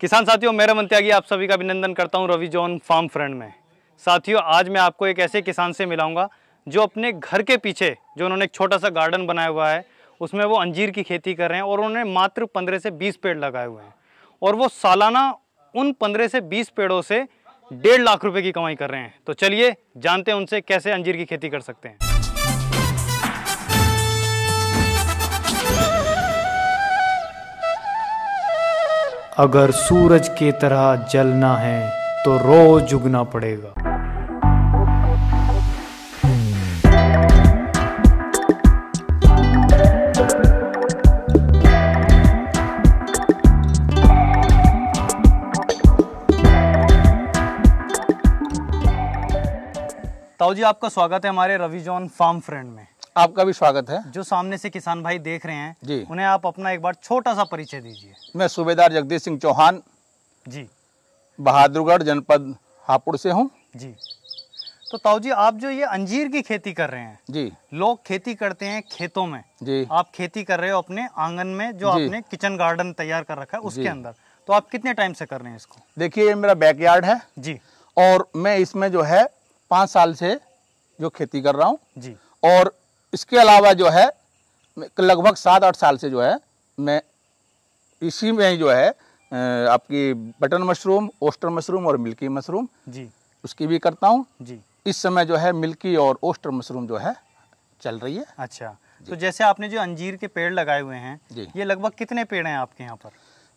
किसान साथियों मेरा मन त्यागी आप सभी का अभिनंदन करता हूं रवि जॉन फार्म फ्रेंड में साथियों आज मैं आपको एक ऐसे किसान से मिलाऊंगा जो अपने घर के पीछे जो उन्होंने एक छोटा सा गार्डन बनाया हुआ है उसमें वो अंजीर की खेती कर रहे हैं और उन्होंने मात्र पंद्रह से बीस पेड़ लगाए हुए हैं और वो सालाना उन पंद्रह से बीस पेड़ों से डेढ़ लाख रुपये की कमाई कर रहे हैं तो चलिए जानते हैं उनसे कैसे अंजीर की खेती कर सकते हैं अगर सूरज के तरह जलना है तो रोज उगना पड़ेगा ताऊ जी आपका स्वागत है हमारे रवि जॉन फार्म फ्रेंड में आपका भी स्वागत है जो सामने से किसान भाई देख रहे हैं जी उन्हें आप अपना एक बार छोटा सा परिचय दीजिए मैं सूबेदार जगदीश सिंह चौहान जी बहादुरगढ़ जनपद हापुड़ से हूँ जी तो ताऊ जी आप जो ये अंजीर की खेती कर रहे हैं जी लोग खेती करते हैं खेतों में जी आप खेती कर रहे हो अपने आंगन में जो आपने किचन गार्डन तैयार कर रखा है उसके अंदर तो आप कितने टाइम से कर रहे हैं इसको देखिए मेरा बैकयार्ड है जी और मैं इसमें जो है पाँच साल से जो खेती कर रहा हूँ जी और इसके अलावा जो है लगभग सात आठ साल से जो है मैं इसी में जो है आपकी बटन मशरूम ओस्टर मशरूम और मिल्की मशरूम जी उसकी भी करता हूँ जी इस समय जो है मिल्की और ओस्टर मशरूम जो है चल रही है अच्छा तो जैसे आपने जो अंजीर के पेड़ लगाए हुए हैं जी ये लगभग कितने पेड़ हैं आपके यहाँ पर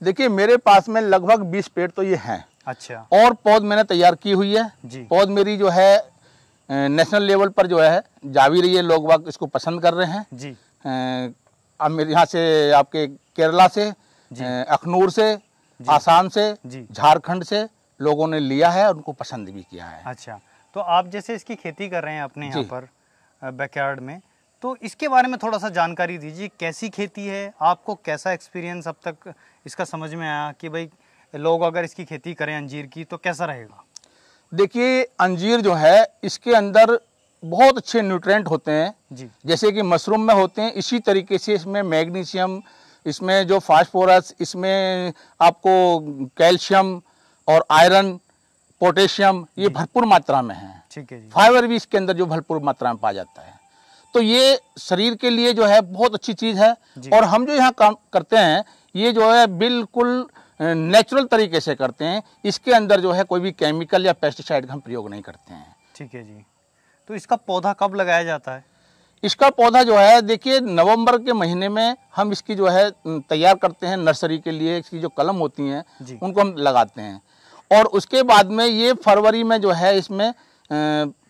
देखिए मेरे पास में लगभग बीस पेड़ तो ये हैं अच्छा और पौध मैंने तैयार की हुई है पौध मेरी जो है नेशनल लेवल पर जो है जा भी रही है लोग बाग इसको पसंद कर रहे हैं जी अब यहाँ से आपके केरला से अखनूर से आसाम से झारखंड से लोगों ने लिया है और उनको पसंद भी किया है अच्छा तो आप जैसे इसकी खेती कर रहे हैं अपने यहाँ पर बैकयार्ड में तो इसके बारे में थोड़ा सा जानकारी दीजिए कैसी खेती है आपको कैसा एक्सपीरियंस अब तक इसका समझ में आया कि भाई लोग अगर इसकी खेती करें अंजीर की तो कैसा रहेगा देखिए अंजीर जो है इसके अंदर बहुत अच्छे न्यूट्रेंट होते हैं जी जैसे कि मशरूम में होते हैं इसी तरीके से इसमें मैग्नीशियम इसमें जो फास्फोरस इसमें आपको कैल्शियम और आयरन पोटेशियम ये भरपूर मात्रा में है ठीक है फाइबर भी इसके अंदर जो भरपूर मात्रा में पाया जाता है तो ये शरीर के लिए जो है बहुत अच्छी चीज़ है और हम जो यहाँ काम करते हैं ये जो है बिल्कुल नेचुरल तरीके से करते हैं इसके अंदर जो है कोई भी केमिकल या पेस्टिसाइड का हम प्रयोग नहीं करते हैं ठीक है जी तो इसका पौधा कब लगाया जाता है इसका पौधा जो है देखिए नवंबर के महीने में हम इसकी जो है तैयार करते हैं नर्सरी के लिए इसकी जो कलम होती हैं उनको हम लगाते हैं और उसके बाद में ये फरवरी में जो है इसमें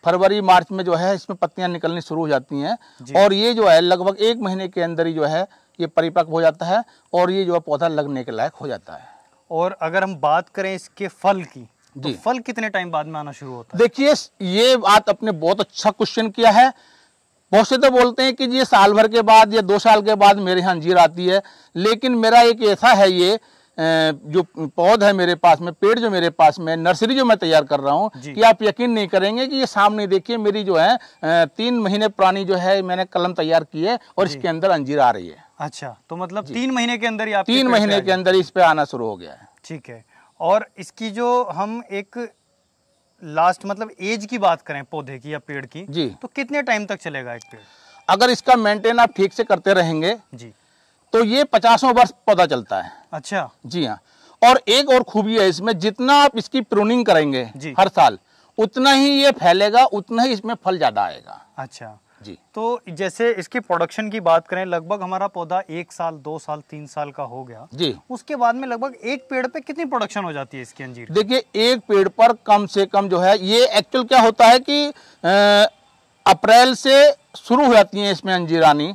फरवरी मार्च में जो है इसमें पत्तियां निकलनी शुरू हो जाती हैं और ये जो है लगभग एक महीने के अंदर ही जो है ये परिपक्व हो जाता है और ये जो है पौधा लगने के लायक हो जाता है और अगर हम बात करें इसके फल की तो फल कितने टाइम बाद में आना शुरू होता है देखिए ये बात आपने बहुत अच्छा क्वेश्चन किया है बहुत से तो बोलते हैं कि ये साल भर के बाद या दो साल के बाद मेरे यहाँ अंजीर आती है लेकिन मेरा एक ऐसा है ये जो पौध है मेरे पास में पेड़ जो मेरे पास में नर्सरी जो मैं तैयार कर रहा हूँ कि आप यकीन नहीं करेंगे कि ये सामने देखिए मेरी जो है तीन महीने पुरानी जो है मैंने कलम तैयार की है और इसके अंदर अंजीर आ रही है अच्छा तो मतलब तीन महीने के अंदर ही तीन महीने के अंदर इस पे आना शुरू हो गया है ठीक है और इसकी जो हम एक लास्ट मतलब एज की बात करें पौधे की या पेड़ की जी तो कितने टाइम तक चलेगा एक पेड़ अगर इसका मेंटेन आप ठीक से करते रहेंगे जी तो ये पचासों वर्ष पौधा चलता है अच्छा जी हाँ और एक और खूबी है इसमें जितना आप इसकी प्रूनिंग करेंगे हर साल उतना ही ये फैलेगा उतना ही इसमें फल ज्यादा आएगा अच्छा जी तो जैसे इसकी प्रोडक्शन की बात करें लगभग हमारा पौधा एक साल दो साल तीन साल का हो गया जी उसके बाद में लगभग एक पेड़ पे कितनी प्रोडक्शन हो जाती है इसके अंजीर देखिए एक पेड़ पर कम से कम जो है ये एक्चुअल क्या होता है कि अप्रैल से शुरू हो जाती है इसमें अंजीरानी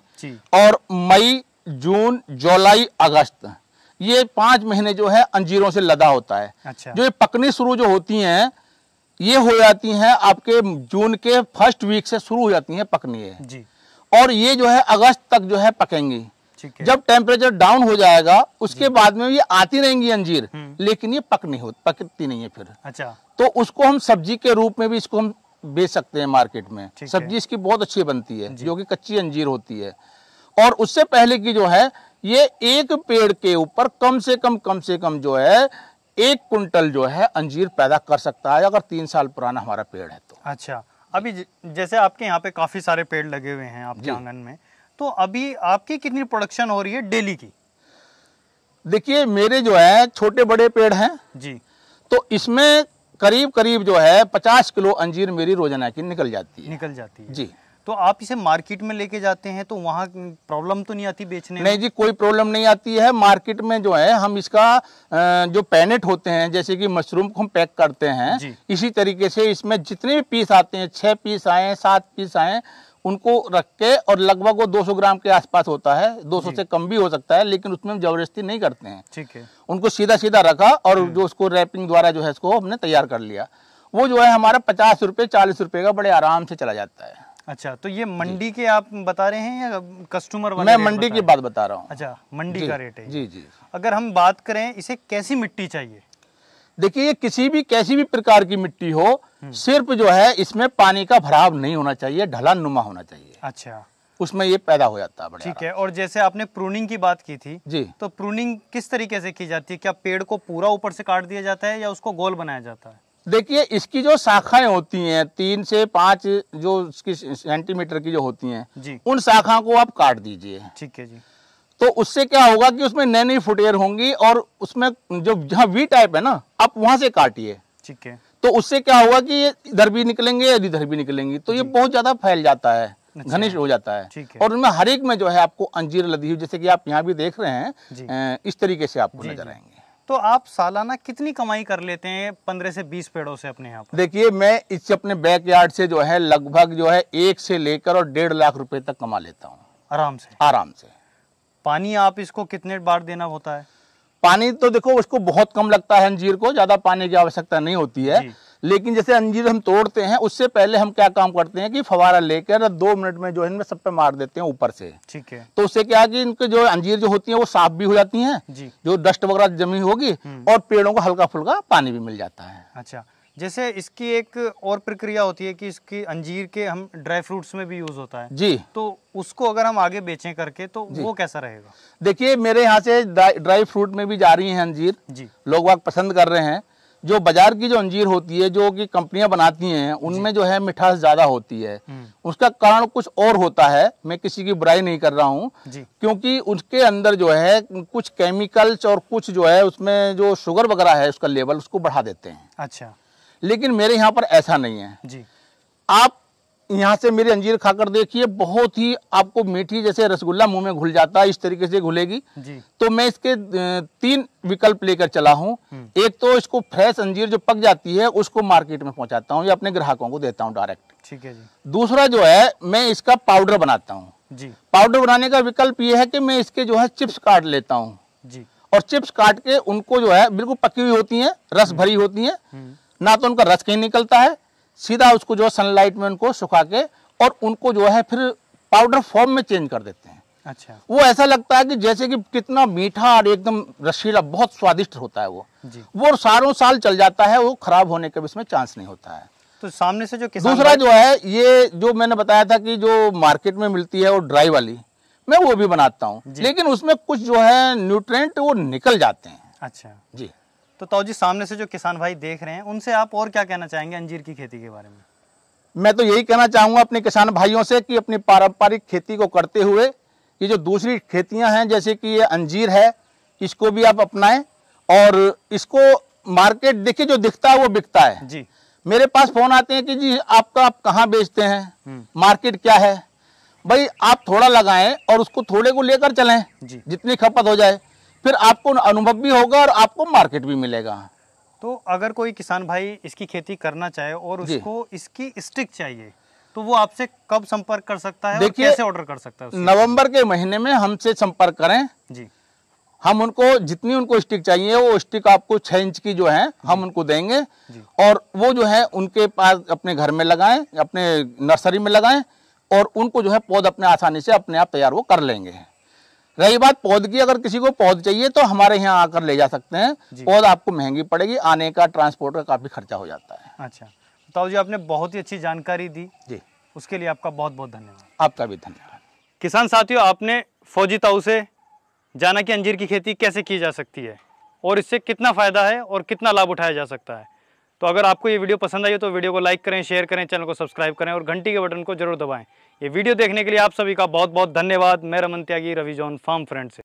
और मई जून जुलाई अगस्त ये पांच महीने जो है अंजीरों से लदा होता है अच्छा। जो ये पकनी शुरू जो होती हैं ये हो जाती हैं आपके जून के फर्स्ट वीक से शुरू हो जाती हैं पकनी है जी। और ये जो है अगस्त तक जो है पकेंगी जब टेम्परेचर डाउन हो जाएगा उसके बाद में ये आती रहेंगी अंजीर हम्म। लेकिन ये पक नहीं हो पकती नहीं है फिर अच्छा तो उसको हम सब्जी के रूप में भी इसको हम बेच सकते हैं मार्केट में सब्जी इसकी बहुत अच्छी बनती है जो कि कच्ची अंजीर होती है और उससे पहले की जो है ये एक पेड़ के ऊपर कम से कम कम से कम जो है एक कुंटल जो है अंजीर पैदा कर सकता है अगर तीन साल पुराना हमारा पेड़ है तो अच्छा अभी जैसे आपके यहाँ पे काफी सारे पेड़ लगे हुए हैं आपके आंगन में तो अभी आपकी कितनी प्रोडक्शन हो रही है डेली की देखिए मेरे जो है छोटे बड़े पेड़ हैं जी तो इसमें करीब करीब जो है पचास किलो अंजीर मेरी रोजाना की निकल जाती है निकल जाती है जी तो आप इसे मार्केट में लेके जाते हैं तो वहाँ प्रॉब्लम तो नहीं आती बेचने नहीं जी कोई प्रॉब्लम नहीं आती है मार्केट में जो है हम इसका जो पैनेट होते हैं जैसे कि मशरूम को हम पैक करते हैं इसी तरीके से इसमें जितने भी पीस आते हैं छः पीस आए सात पीस आए उनको रख के और लगभग वो 200 ग्राम के आसपास होता है 200 से कम भी हो सकता है लेकिन उसमें हम जबरदस्ती नहीं करते हैं ठीक है उनको सीधा सीधा रखा और हम्म। जो उसको रैपिंग द्वारा जो है इसको हमने तैयार कर लिया वो जो है हमारा पचास रुपये चालीस रुपये का बड़े आराम से चला जाता है अच्छा तो ये मंडी के आप बता रहे हैं या कस्टमर वाले मैं मंडी की बात बता रहा हूँ अच्छा मंडी का रेट है जी जी अगर हम बात करें इसे कैसी मिट्टी चाहिए देखिए किसी भी कैसी भी प्रकार की मिट्टी हो हम्म। सिर्फ जो है इसमें पानी का भराव नहीं होना चाहिए ढलान नुमा होना चाहिए अच्छा उसमें ये पैदा हो जाता है ठीक है और जैसे आपने प्रूनिंग की बात की थी जी तो प्रूनिंग किस तरीके से की जाती है क्या पेड़ को पूरा ऊपर से काट दिया जाता है या उसको गोल बनाया जाता है देखिए इसकी जो शाखाएं होती हैं तीन से पांच जो इसकी सेंटीमीटर की जो होती हैं उन शाखा को आप काट दीजिए ठीक है जी तो उससे क्या होगा कि उसमें नई नई फुटेयर होंगी और उसमें जो जहाँ वी टाइप है ना आप वहां से काटिए ठीक है तो उससे क्या होगा कि ये इधर भी निकलेंगे या इधर भी निकलेंगी तो ये बहुत ज्यादा फैल जाता है अच्छा। घनिष्ठ हो जाता है, है। और उनमें हर एक में जो है आपको अंजीर लदी हुई जैसे कि आप यहाँ भी देख रहे हैं इस तरीके से आपको नजर आएंगे तो आप सालाना कितनी कमाई कर लेते हैं पंद्रह से बीस पेड़ों से अपने यहाँ देखिए मैं इससे अपने बैक यार्ड से जो है लगभग जो है एक से लेकर और डेढ़ लाख रुपए तक कमा लेता हूँ आराम से आराम से पानी आप इसको कितने बार देना होता है पानी तो देखो उसको बहुत कम लगता है अंजीर को ज्यादा पानी की आवश्यकता नहीं होती है लेकिन जैसे अंजीर हम तोड़ते हैं उससे पहले हम क्या काम करते हैं कि फवारा लेकर दो मिनट में जो है इनमें सब पे मार देते हैं ऊपर से ठीक है तो उससे क्या कि इनके जो अंजीर जो होती है वो साफ भी हो जाती है जी। जो डस्ट वगैरह जमी होगी हम्म। और पेड़ों को हल्का फुल्का पानी भी मिल जाता है अच्छा जैसे इसकी एक और प्रक्रिया होती है कि इसकी अंजीर के हम ड्राई फ्रूट्स में भी यूज होता है जी तो उसको अगर हम आगे बेचें करके तो वो कैसा रहेगा देखिए मेरे यहाँ से ड्राई फ्रूट में भी जा रही है अंजीर जी लोग वाग पसंद कर रहे हैं जो बाजार की जो अंजीर होती है जो कि कंपनियां बनाती हैं उनमें जो है मिठास ज्यादा होती है हम्म। उसका कारण कुछ और होता है मैं किसी की बुराई नहीं कर रहा हूँ क्योंकि उसके अंदर जो है कुछ केमिकल्स और कुछ जो है उसमें जो शुगर वगैरह है उसका लेवल उसको बढ़ा देते हैं अच्छा लेकिन मेरे यहाँ पर ऐसा नहीं है जी आप यहाँ से मेरी अंजीर खाकर देखिए बहुत ही आपको मीठी जैसे रसगुल्ला मुंह में घुल जाता है इस तरीके से घुलेगी तो मैं इसके तीन विकल्प लेकर चला हूँ हम्म। एक तो इसको फ्रेश अंजीर जो पक जाती है उसको मार्केट में पहुंचाता हूँ या अपने ग्राहकों को देता हूँ डायरेक्ट ठीक है जी दूसरा जो है मैं इसका पाउडर बनाता हूँ पाउडर बनाने का विकल्प ये है कि मैं इसके जो है चिप्स काट लेता हूँ और चिप्स काट के उनको जो है बिल्कुल पकी हुई होती है रस हम्म। भरी होती है हम्म। ना तो उनका रस कहीं निकलता है सीधा उसको जो है सनलाइट में उनको सुखा के और उनको जो है फिर पाउडर फॉर्म में चेंज कर देते हैं अच्छा वो ऐसा लगता है कि जैसे कि कितना मीठा और एकदम रसीला बहुत स्वादिष्ट होता है वो वो सालों साल चल जाता है वो खराब होने का भी इसमें चांस नहीं होता है तो सामने से जो दूसरा जो है ये जो मैंने बताया था कि जो मार्केट में मिलती है वो ड्राई वाली मैं वो भी बनाता हूँ लेकिन उसमें कुछ जो है न्यूट्रेंट वो निकल जाते हैं अच्छा जी तो ताऊ जी सामने से जो किसान भाई देख रहे हैं उनसे आप और क्या कहना चाहेंगे अंजीर की खेती के बारे में मैं तो यही कहना चाहूंगा अपने किसान भाइयों से कि अपनी पारंपरिक खेती को करते हुए ये जो दूसरी खेतियां हैं जैसे कि ये अंजीर है इसको भी आप अपनाएं और इसको मार्केट देखिए जो दिखता है वो बिकता है जी मेरे पास फोन आते हैं कि जी आपका आप कहाँ बेचते हैं हम्म। मार्केट क्या है भाई आप थोड़ा लगाएं और उसको थोड़े को लेकर चलें जितनी खपत हो जाए फिर आपको अनुभव भी होगा और आपको मार्केट भी मिलेगा तो अगर कोई किसान भाई इसकी खेती करना चाहे और उसको इसकी स्टिक चाहिए तो वो आपसे कब संपर्क कर सकता है देखिए कैसे ऑर्डर कर सकता है नवंबर के महीने में हमसे संपर्क करें जी हम उनको जितनी उनको स्टिक चाहिए वो स्टिक आपको छः इंच की जो है हम उनको देंगे और वो जो है उनके पास अपने घर में लगाएं अपने नर्सरी में लगाएं और उनको जो है पौध अपने आसानी से अपने आप तैयार वो कर लेंगे रही बात पौध की अगर किसी को पौध चाहिए तो हमारे यहाँ आकर ले जा सकते हैं पौध आपको महंगी पड़ेगी आने का ट्रांसपोर्ट का काफी खर्चा हो जाता है अच्छा बताओ जी आपने बहुत ही अच्छी जानकारी दी जी उसके लिए आपका बहुत बहुत धन्यवाद आपका भी धन्यवाद किसान साथियों आपने फौजी ताऊ से जाना कि अंजीर की खेती कैसे की जा सकती है और इससे कितना फ़ायदा है और कितना लाभ उठाया जा सकता है तो अगर आपको ये वीडियो पसंद आई हो तो वीडियो को लाइक करें शेयर करें चैनल को सब्सक्राइब करें और घंटी के बटन को जरूर दबाएं ये वीडियो देखने के लिए आप सभी का बहुत बहुत धन्यवाद मैं Raman Tyagi Ravi John farm friend से